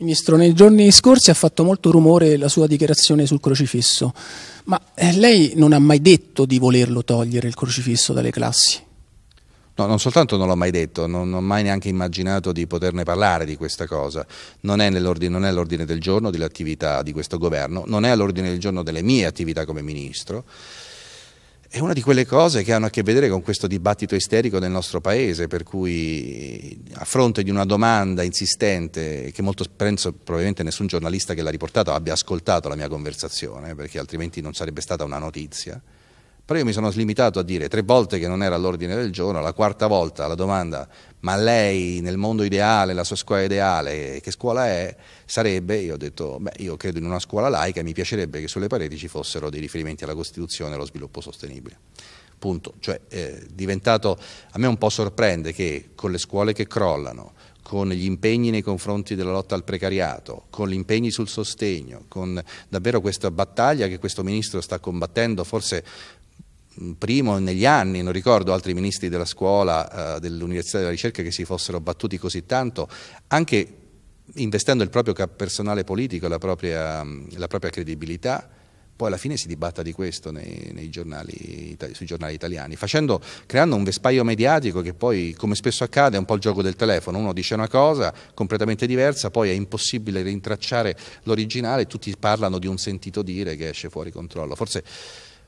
Ministro, nei giorni scorsi ha fatto molto rumore la sua dichiarazione sul crocifisso, ma eh, lei non ha mai detto di volerlo togliere il crocifisso dalle classi? No, non soltanto non l'ho mai detto, non, ho mai neanche immaginato di poterne parlare di questa cosa. Non è, all'ordine del giorno dell'attività di questo governo, non è all'ordine del giorno delle mie attività come ministro. È una di quelle cose che hanno a che vedere con questo dibattito isterico del nostro paese, per cui eh, a fronte di una domanda insistente, che molto penso probabilmente nessun giornalista che l'ha riportato abbia ascoltato la mia conversazione, eh, perché altrimenti non sarebbe stata una notizia, però io mi sono slimitato a dire tre volte che non era all'ordine del giorno, la quarta volta la domanda ma lei nel mondo ideale, la sua scuola ideale, che scuola è? Sarebbe, io ho detto, beh, io credo in una scuola laica e mi piacerebbe che sulle pareti ci fossero dei riferimenti alla Costituzione e allo sviluppo sostenibile. Punto. Cioè, eh, diventato, a me un po' sorprende che con le scuole che crollano, con gli impegni nei confronti della lotta al precariato, con gli impegni sul sostegno, con davvero questa battaglia che questo ministro sta combattendo forse primo negli anni, non ricordo altri ministri della scuola, eh, dell'università della ricerca che si fossero battuti così tanto, anche investendo il proprio personale politico, la la propria credibilità, poi alla fine si dibatta di questo nei, nei giornali, sui giornali italiani, facendo, creando un vespaio mediatico che poi, come spesso accade, è un po' il gioco del telefono, uno dice una cosa completamente diversa, poi è impossibile rintracciare l'originale, tutti parlano di un sentito dire che esce fuori controllo. Forse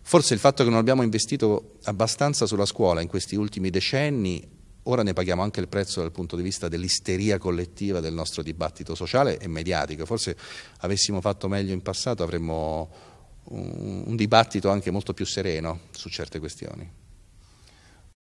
Forse il fatto che non abbiamo investito abbastanza sulla scuola in questi ultimi decenni, ora ne paghiamo anche il prezzo dal punto di vista dell'isteria collettiva del nostro dibattito sociale e mediatico. Forse avessimo fatto meglio in passato avremmo un, dibattito anche molto più sereno su certe questioni.